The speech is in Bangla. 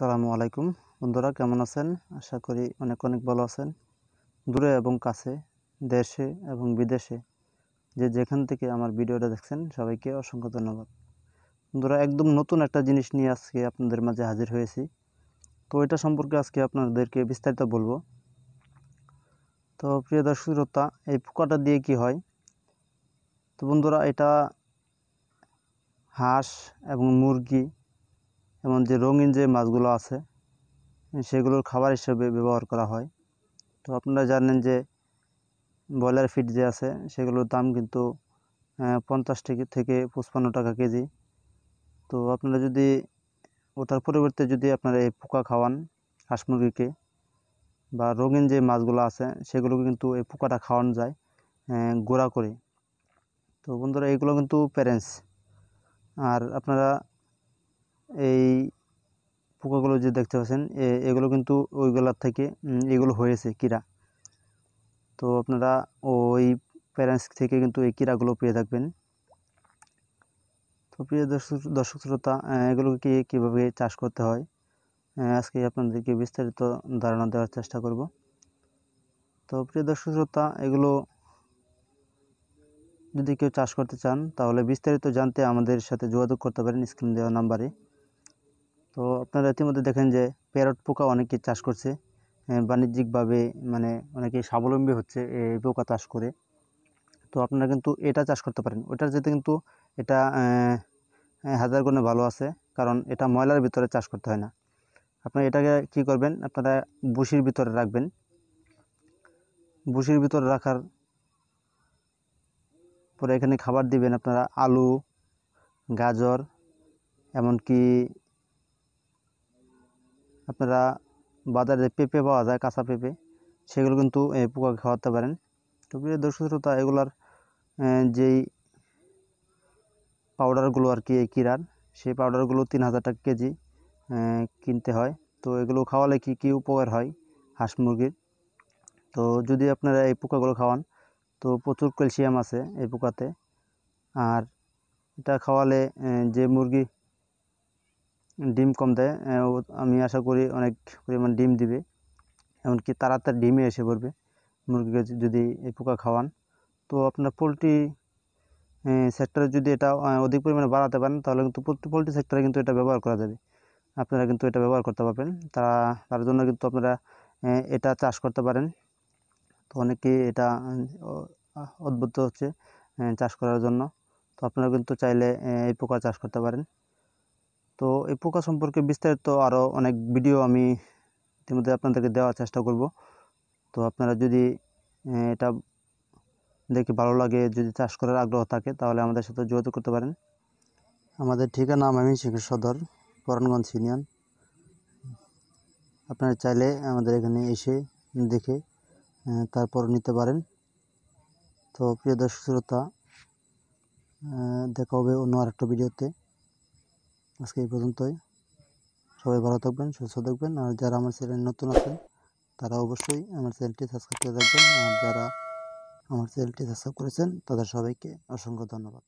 সালামু আলাইকুম বন্ধুরা কেমন আছেন আশা করি অনেক অনেক ভালো আছেন দূরে এবং কাছে দেশে এবং বিদেশে যে যেখান থেকে আমার ভিডিওটা দেখছেন সবাইকে অসংখ্য ধন্যবাদ বন্ধুরা একদম নতুন একটা জিনিস নিয়ে আজকে আপনাদের মাঝে হাজির হয়েছি তো এটা সম্পর্কে আজকে আপনাদেরকে বিস্তারিত বলবো তো প্রিয় দর্শক শ্রোতা এই পোকাটা দিয়ে কি হয় তো বন্ধুরা এটা হাঁস এবং মুরগি এবং যে রঙিন যে মাছগুলো আছে সেগুলোর খাবার হিসেবে ব্যবহার করা হয় তো আপনারা জানেন যে ব্রয়লার ফিড যে আছে সেগুলোর দাম কিন্তু পঞ্চাশ টাকা থেকে পঁচপান্ন টাকা কেজি তো আপনারা যদি ওটার পরিবর্তে যদি আপনারা এই পোকা খাওয়ান হাঁস মুরগিকে বা রঙিন যে মাছগুলো আছে সেগুলোকে কিন্তু এই পোকাটা খাওয়ানো যায় গোড়া করে তো বন্ধুরা এগুলো কিন্তু প্যারেন্টস আর আপনারা এই পোকাগুলো যে দেখতে পাচ্ছেন এগুলো কিন্তু ওইগুলার থেকে এগুলো হয়েছে কীরা তো আপনারা ওই প্যারেন্টস থেকে কিন্তু এই কীরাগুলো পেয়ে থাকবেন তো প্রিয় দর্শক দর্শক শ্রোতা এগুলোকে কীভাবে চাষ করতে হয় আজকে আপনাদেরকে বিস্তারিত ধারণা দেওয়ার চেষ্টা করব তো প্রিয় দর্শক শ্রোতা এগুলো যদি কেউ চাষ করতে চান তাহলে বিস্তারিত জানতে আমাদের সাথে যোগাযোগ করতে পারেন স্ক্রিন দেওয়া নাম্বারে তো আপনারা ইতিমধ্যে দেখেন যে প্যারট পোকা অনেকে চাষ করছে হ্যাঁ, বাণিজ্যিকভাবে মানে অনেকে স্বাবলম্বী হচ্ছে এই পোকা চাষ করে তো আপনারা কিন্তু এটা চাষ করতে পারেন ওটার যেতে কিন্তু এটা হাজার গুণে ভালো আছে কারণ এটা ময়লার ভিতরে চাষ করতে হয় না আপনারা এটাকে কি করবেন আপনারা বুসির ভিতরে রাখবেন বুসির ভিতরে রাখার পরে এখানে খাবার দিবেন আপনারা আলু গাজর এমনকি আপনারা বাজারে যে পেঁপে পাওয়া যায় কাঁচা পেঁপে সেগুলো কিন্তু এই পোকা খাওয়াতে পারেন তো প্রিয় দর্শক শ্রোতা এগুলার যেই পাউডারগুলো আর কি এই কিরার সেই পাউডারগুলো তিন হাজার টাকা কেজি কিনতে হয় তো এগুলো খাওয়ালে কি কী উপকার হয় হাঁস মুরগির তো যদি আপনারা এই পোকাগুলো খাওয়ান তো প্রচুর ক্যালসিয়াম আছে এই পোকাতে আর এটা খাওয়ালে যে মুরগি ডিম কম দেয় আমি আশা করি অনেক পরিমাণ ডিম দিবে এমনকি তাড়াতাড়ি ডিমে এসে পড়বে মুরগিকে যদি এই পোকা খাওয়ান তো আপনার পোলট্রি সেক্টরে যদি এটা অধিক পরিমাণে বাড়াতে পারেন তাহলে কিন্তু পোলট্রি সেক্টরে কিন্তু এটা ব্যবহার করা যাবে আপনারা কিন্তু এটা ব্যবহার করতে পারবেন তারা তার জন্য কিন্তু আপনারা এটা চাষ করতে পারেন তো অনেকে এটা উদ্বুদ্ধ হচ্ছে চাষ করার জন্য তো আপনারা কিন্তু চাইলে এই পোকা চাষ করতে পারেন তো এই পোকা সম্পর্কে বিস্তারিত আরও অনেক ভিডিও আমি ইতিমধ্যে আপনাদেরকে দেওয়ার চেষ্টা করব তো আপনারা যদি এটা দেখে ভালো লাগে যদি চাষ করার আগ্রহ থাকে তাহলে আমাদের সাথে যোগাযোগ করতে পারেন আমাদের ঠিকানা আমি সিংহ সদর পরাণগঞ্জ ইউনিয়ন আপনারা চাইলে আমাদের এখানে এসে দেখে তারপর নিতে পারেন তো প্রিয় দর্শক শ্রোতা দেখা হবে অন্য আরেকটা ভিডিওতে আজকে এই পর্যন্তই সবাই ভালো থাকবেন সুস্থ থাকবেন আর যারা আমার চ্যানেল নতুন আছেন তারা অবশ্যই আমার চ্যানেলটি সাবস্ক্রাইব করে রাখবেন আর যারা আমার চ্যানেলটি সাবস্ক্রাইব করেছেন তাদের সবাইকে অসংখ্য ধন্যবাদ